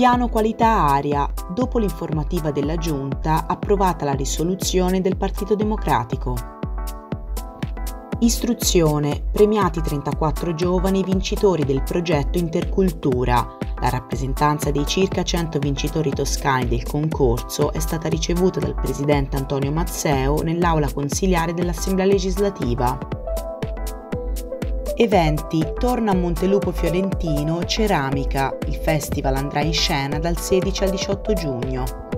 piano qualità aria, dopo l'informativa della Giunta approvata la risoluzione del Partito Democratico. Istruzione, premiati 34 giovani vincitori del progetto Intercultura. La rappresentanza dei circa 100 vincitori toscani del concorso è stata ricevuta dal presidente Antonio Mazzeo nell'aula consiliare dell'Assemblea legislativa. Eventi, torna a Montelupo Fiorentino Ceramica, il festival andrà in scena dal 16 al 18 giugno.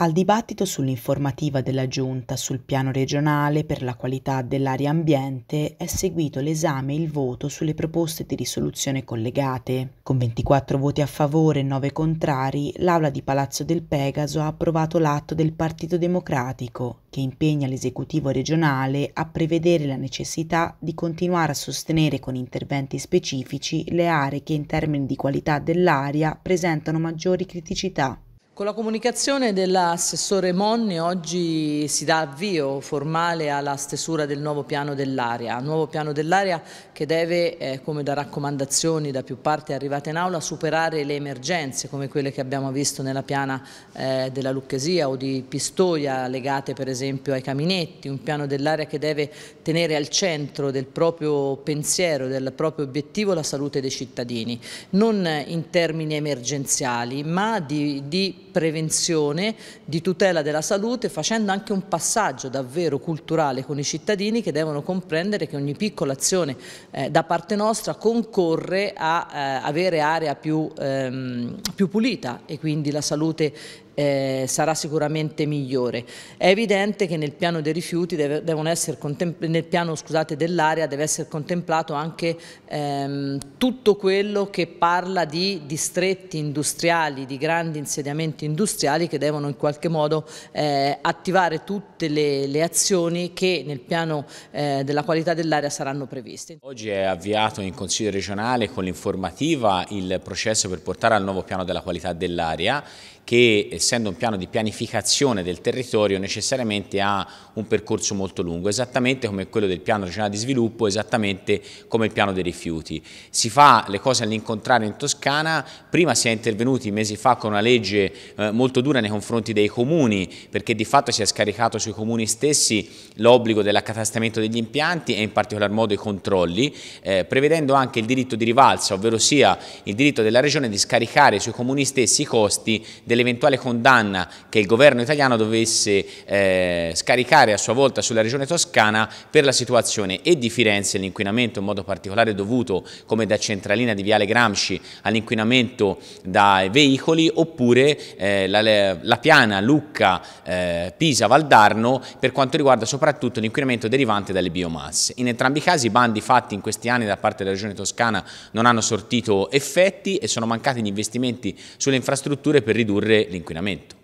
al dibattito sull'informativa della Giunta sul piano regionale per la qualità dell'aria ambiente è seguito l'esame e il voto sulle proposte di risoluzione collegate. Con 24 voti a favore e 9 contrari, l'Aula di Palazzo del Pegaso ha approvato l'atto del Partito Democratico che impegna l'esecutivo regionale a prevedere la necessità di continuare a sostenere con interventi specifici le aree che in termini di qualità dell'aria presentano maggiori criticità. Con la comunicazione dell'assessore Monni oggi si dà avvio formale alla stesura del nuovo piano dell'area, nuovo piano dell'area che deve, eh, come da raccomandazioni da più parti arrivate in aula, superare le emergenze come quelle che abbiamo visto nella piana eh, della Lucchesia o di Pistoia legate per esempio ai caminetti, un piano dell'area che deve tenere al centro del proprio pensiero, del proprio obiettivo la salute dei cittadini, non in termini emergenziali ma di, di prevenzione, di tutela della salute, facendo anche un passaggio davvero culturale con i cittadini che devono comprendere che ogni piccola azione eh, da parte nostra concorre a eh, avere area più, ehm, più pulita e quindi la salute eh, sarà sicuramente migliore. È evidente che nel piano dei rifiuti deve, nel piano dell'area deve essere contemplato anche ehm, tutto quello che parla di distretti industriali, di grandi insediamenti enti industriali che devono in qualche modo eh, attivare tutte le, le, azioni che nel piano eh, della qualità dell'aria saranno previste. Oggi è avviato in Consiglio regionale con l'informativa il processo per portare al nuovo piano della qualità dell'aria che essendo un piano di pianificazione del territorio necessariamente ha un percorso molto lungo, esattamente come quello del piano regionale di sviluppo, esattamente come il piano dei rifiuti. Si fa le cose all'incontrario in Toscana, prima si è intervenuti mesi fa con una legge eh, molto dura nei confronti dei comuni, perché di fatto si è scaricato sui comuni stessi l'obbligo dell'accatastamento degli impianti e in particolar modo i controlli, eh, prevedendo anche il diritto di rivalsa, ovvero sia il diritto della Regione di scaricare sui comuni stessi i costi dell'eventuale condanna che il governo italiano dovesse eh, scaricare a sua volta sulla Regione Toscana per la situazione e di Firenze, l'inquinamento in modo particolare dovuto come da centralina di Viale Gramsci all'inquinamento dai veicoli, oppure eh, la, la, Piana, Lucca, eh, Pisa, Valdarno per quanto riguarda soprattutto l'inquinamento derivante dalle biomasse. In entrambi i casi i bandi fatti in questi anni da parte della regione toscana non hanno sortito effetti e sono mancati gli investimenti sulle infrastrutture per ridurre l'inquinamento.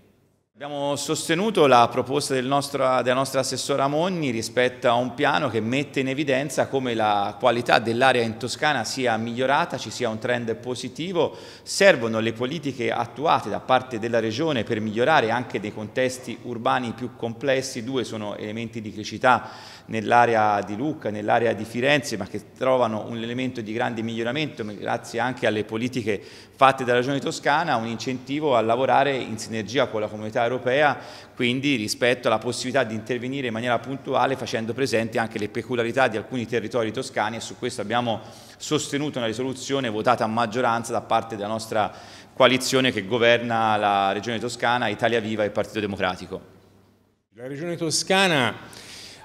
Abbiamo sostenuto la proposta del nostro, della nostra assessora Mogni rispetto a un piano che mette in evidenza come la qualità dell'area in Toscana sia migliorata, ci sia un trend positivo, servono le politiche attuate da parte della Regione per migliorare anche dei contesti urbani più complessi, due sono elementi di criticità nell'area di Lucca, nell'area di Firenze, ma che trovano un elemento di grande miglioramento grazie anche alle politiche fatte dalla Regione Toscana, un incentivo a lavorare in sinergia con la comunità europea, quindi rispetto alla possibilità di intervenire in maniera puntuale facendo presente anche le peculiarità di alcuni territori toscani e su questo abbiamo sostenuto una risoluzione votata a maggioranza da parte della nostra coalizione che governa la Regione Toscana, Italia Viva e Partito Democratico. La Regione Toscana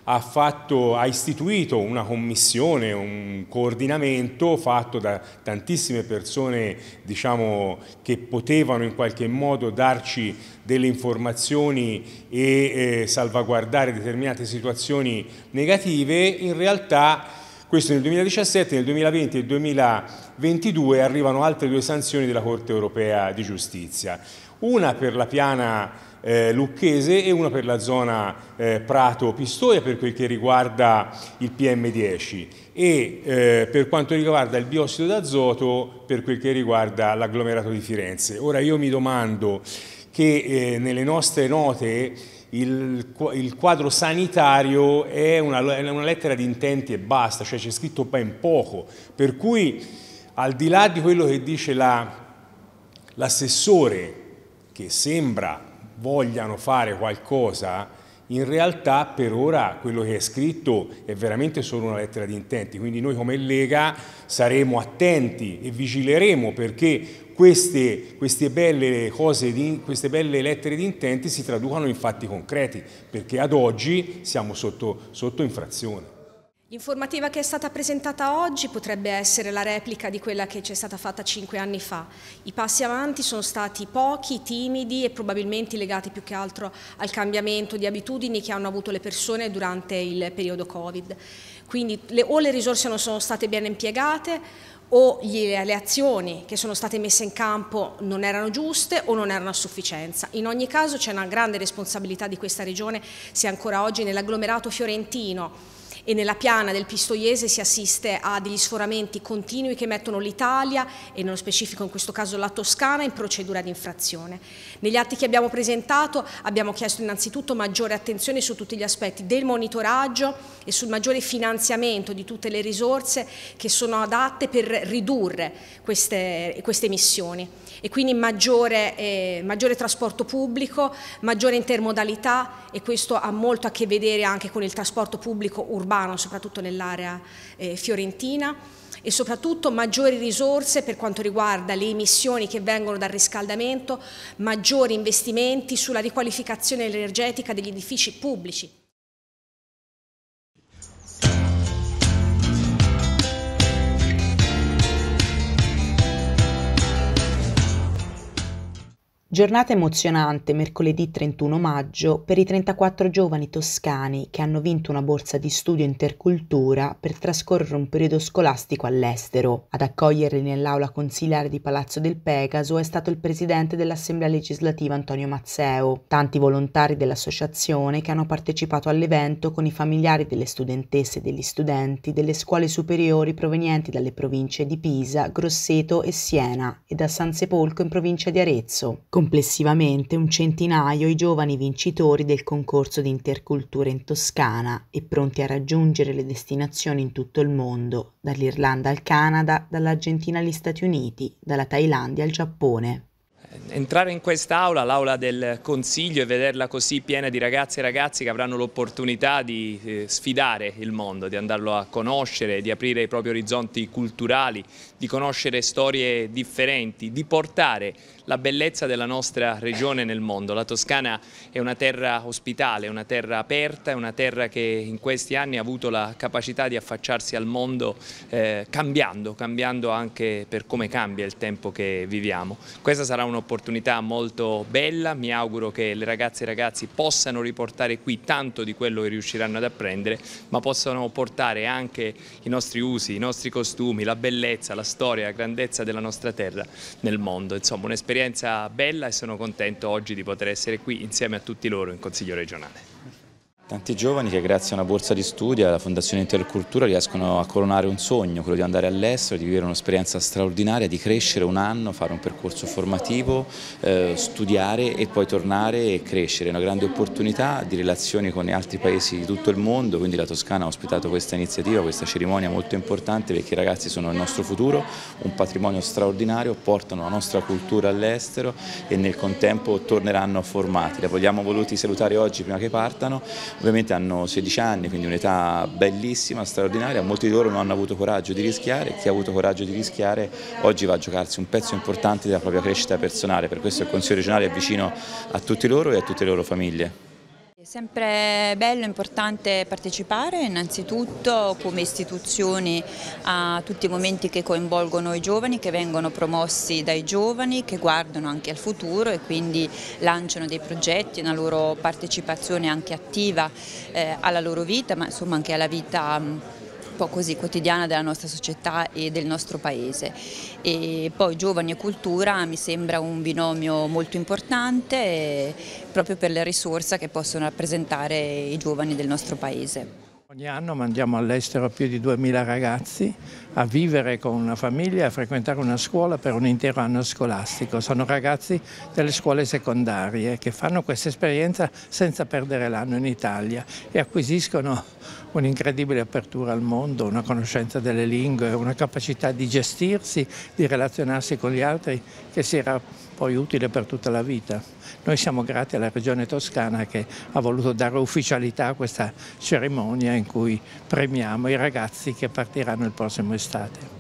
ha, fatto, ha, istituito una commissione, un coordinamento fatto da tantissime persone diciamo, che potevano in qualche modo darci delle informazioni e eh, salvaguardare determinate situazioni negative, in realtà questo nel 2017, nel 2020 e nel 2022 arrivano altre due sanzioni della Corte Europea di Giustizia una per la piana eh, lucchese e una per la zona eh, Prato-Pistoia per quel che riguarda il PM10 e eh, per quanto riguarda il biossido d'azoto per quel che riguarda l'agglomerato di Firenze. Ora io mi domando che eh, nelle nostre note il, il quadro sanitario è una, è una, lettera di intenti e basta, cioè c'è scritto ben poco, per cui al di là di quello che dice l'assessore la, che sembra vogliano fare qualcosa, in realtà per ora quello che è scritto è veramente solo una lettera di intenti, quindi noi come Lega saremo attenti e vigileremo perché queste, queste, belle, di, queste belle lettere di intenti si traducano in fatti concreti, perché ad oggi siamo sotto, sotto infrazione. L'informativa che è stata presentata oggi potrebbe essere la replica di quella che ci è stata fatta cinque anni fa. I passi avanti sono stati pochi, timidi e probabilmente legati più che altro al cambiamento di abitudini che hanno avuto le persone durante il periodo Covid. Quindi le, o le risorse non sono state ben impiegate o le, le azioni che sono state messe in campo non erano giuste o non erano a sufficienza. In ogni caso c'è una grande responsabilità di questa regione se ancora oggi nellagglomerato fiorentino e nella piana del Pistoiese si assiste a degli sforamenti continui che mettono l'Italia e nello specifico in questo caso la Toscana in procedura di infrazione. Negli atti che abbiamo presentato abbiamo chiesto innanzitutto maggiore attenzione su tutti gli aspetti del monitoraggio e sul maggiore finanziamento di tutte le risorse che sono adatte per ridurre queste, queste emissioni e quindi maggiore, eh, maggiore trasporto pubblico, maggiore intermodalità e questo ha molto a che vedere anche con il trasporto pubblico urbano, soprattutto nell'area eh, fiorentina e soprattutto maggiori risorse per quanto riguarda le emissioni che vengono dal riscaldamento, maggiori investimenti sulla riqualificazione energetica degli edifici pubblici. Giornata emozionante mercoledì 31 maggio per i 34 giovani toscani che hanno vinto una borsa di studio intercultura per trascorrere un periodo scolastico all'estero. Ad accoglierli nell'aula consiliare di Palazzo del Pegaso è stato il presidente dell'Assemblea legislativa Antonio Mazzeo, tanti volontari dell'associazione che hanno partecipato all'evento con i familiari delle studentesse e degli studenti delle scuole superiori provenienti dalle province di Pisa, Grosseto e Siena e da San Sepolco in provincia di Arezzo. Complessivamente un centinaio i giovani vincitori del concorso di interculture in Toscana e pronti a raggiungere le destinazioni in tutto il mondo, dall'Irlanda al Canada, dall'Argentina agli Stati Uniti, dalla Thailandia al Giappone. Entrare in quest'aula, l'aula del Consiglio, e vederla così piena di ragazze e ragazzi che avranno l'opportunità di eh, sfidare il mondo, di andarlo a conoscere, di aprire i propri orizzonti culturali, di conoscere storie differenti, di portare la bellezza della nostra regione nel mondo. La Toscana è una terra ospitale, una terra aperta, è una terra che in questi anni ha avuto la capacità di affacciarsi al mondo eh, cambiando, cambiando anche per come cambia il tempo che viviamo. Questa sarà un'opportunità un'opportunità molto bella, mi auguro che le ragazze e i ragazzi possano riportare qui tanto di quello che riusciranno ad apprendere, ma possano portare anche i nostri usi, i nostri costumi, la bellezza, la storia, la grandezza della nostra terra nel mondo. Insomma, un'esperienza bella e sono contento oggi di poter essere qui insieme a tutti loro in Consiglio regionale. Tanti giovani che grazie a una borsa di studio alla Fondazione Intercultura riescono a coronare un sogno, quello di andare all'estero, di vivere un'esperienza straordinaria, di crescere un anno, fare un percorso formativo, eh, studiare e poi tornare e crescere. È Una grande opportunità di relazioni con altri paesi di tutto il mondo, quindi la Toscana ha ospitato questa iniziativa, questa cerimonia molto importante perché i ragazzi sono il nostro futuro, un patrimonio straordinario, portano la nostra cultura all'estero e nel contempo torneranno formati. La vogliamo voluti salutare oggi prima che partano Ovviamente hanno 16 anni, quindi un'età bellissima, straordinaria, molti di loro non hanno avuto coraggio di rischiare, chi ha avuto coraggio di rischiare oggi va a giocarsi un pezzo importante della propria crescita personale, per questo il Consiglio regionale è vicino a tutti loro e a tutte le loro famiglie. È sempre bello e importante partecipare innanzitutto come istituzioni a tutti i momenti che coinvolgono i giovani, che vengono promossi dai giovani, che guardano anche al futuro e quindi lanciano dei progetti, una loro partecipazione anche attiva eh, alla loro vita ma insomma anche alla vita po' così quotidiana della nostra società e del nostro paese. E poi giovani e cultura mi sembra un binomio molto importante proprio per le risorse che possono rappresentare i giovani del nostro paese. Ogni anno mandiamo all'estero più di 2.000 ragazzi a vivere con una famiglia, a frequentare una scuola per un intero anno scolastico. Sono ragazzi delle scuole secondarie che fanno questa esperienza senza perdere l'anno in Italia e acquisiscono un'incredibile apertura al mondo, una conoscenza delle lingue, una capacità di gestirsi, di relazionarsi con gli altri che si era poi utile per tutta la vita. Noi siamo grati alla Regione Toscana che ha voluto dare ufficialità a questa cerimonia in cui premiamo i ragazzi che partiranno il prossimo estate estate.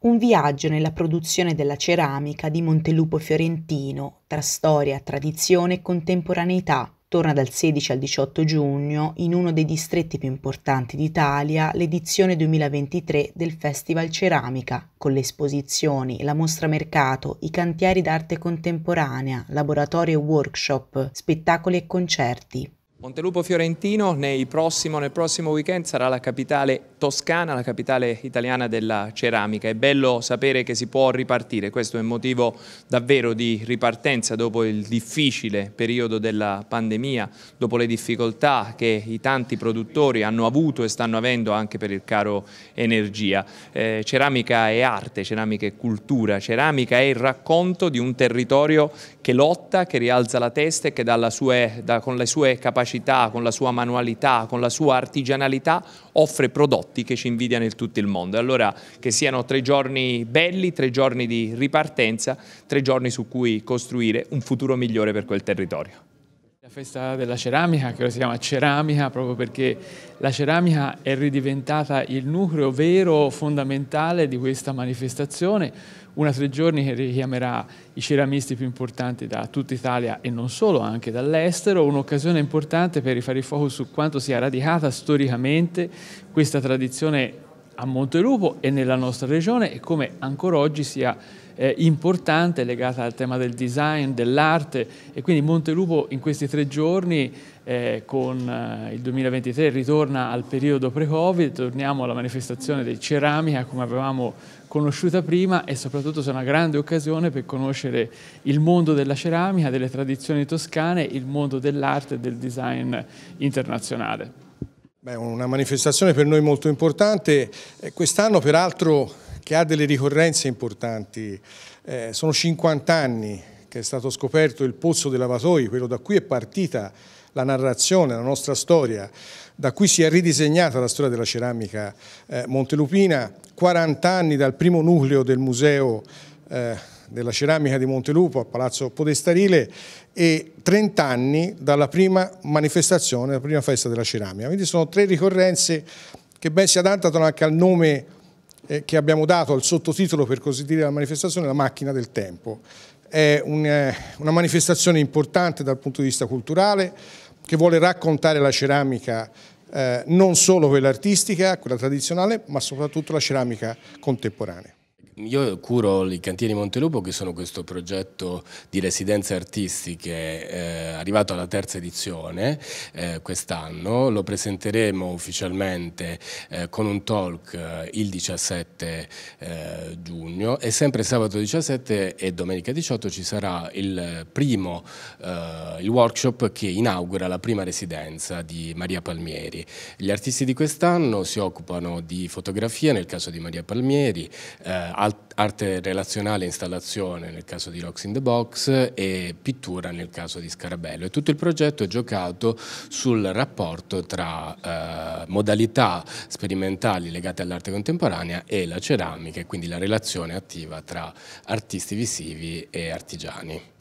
Un viaggio nella produzione della ceramica di Montelupo Fiorentino, tra storia, tradizione e contemporaneità, Torna dal 16 al 18 giugno, in uno dei distretti più importanti d'Italia, l'edizione 2023 del Festival Ceramica, con le esposizioni, la mostra mercato, i cantieri d'arte contemporanea, laboratori e workshop, spettacoli e concerti. Montelupo Fiorentino prossimo, nel prossimo weekend sarà la capitale toscana, la capitale italiana della ceramica. È bello sapere che si può ripartire, questo è un motivo davvero di ripartenza dopo il difficile periodo della pandemia, dopo le difficoltà che i tanti produttori hanno avuto e stanno avendo anche per il caro energia. Eh, ceramica è arte, ceramica è cultura, ceramica è il racconto di un territorio che lotta, che rialza la testa e che sue, da, con le sue capacità capacità, con la sua manualità, con la sua artigianalità, offre prodotti che ci invidiano in tutto il mondo. Allora che siano tre giorni belli, tre giorni di ripartenza, tre giorni su cui costruire un futuro migliore per quel territorio. La festa della ceramica, che si chiama ceramica, proprio perché la ceramica è ridiventata il nucleo vero, fondamentale di questa manifestazione, una tre giorni che richiamerà i ceramisti più importanti da tutta Italia e non solo, anche dall'estero, un'occasione importante per rifare il focus su quanto sia radicata storicamente questa tradizione a Montelupo e nella nostra regione e come ancora oggi sia eh, importante legata al tema del design, dell'arte e quindi Montelupo in questi tre giorni eh, con eh, il 2023 ritorna al periodo pre-Covid, torniamo alla manifestazione del ceramica come avevamo conosciuta prima e soprattutto sono una grande occasione per conoscere il mondo della ceramica, delle tradizioni toscane, il mondo dell'arte e del design internazionale. Beh, una manifestazione per noi molto importante, eh, quest'anno peraltro che ha delle ricorrenze importanti, eh, sono 50 anni che è stato scoperto il pozzo dei lavatoi, quello da cui è partita la narrazione, la nostra storia, da cui si è ridisegnata la storia della ceramica eh, montelupina, 40 anni dal primo nucleo del museo eh, della ceramica di Montelupo a Palazzo Podestarile e 30 anni dalla prima manifestazione, la prima festa della ceramica. Quindi sono tre ricorrenze che ben si adattano anche al nome eh, che abbiamo dato al sottotitolo, per così dire, della manifestazione, la macchina del tempo, è un, eh, una manifestazione importante dal punto di vista culturale che vuole raccontare la ceramica eh, non solo quella artistica, quella tradizionale, ma soprattutto la ceramica contemporanea. Io curo i cantieri Montelupo che sono questo progetto di residenze artistiche eh, arrivato alla terza edizione eh, quest'anno, lo presenteremo ufficialmente eh, con un talk eh, il 17 eh, giugno e sempre sabato 17 e domenica 18 ci sarà il primo eh, il workshop che inaugura la prima residenza di Maria Palmieri. Gli artisti di quest'anno si occupano di fotografia, nel caso di Maria Palmieri, arte relazionale e installazione nel caso di Rocks in the Box e pittura nel caso di Scarabello. E tutto il progetto è giocato sul rapporto tra eh, modalità sperimentali legate all'arte contemporanea e la ceramica e quindi la relazione attiva tra artisti visivi e artigiani.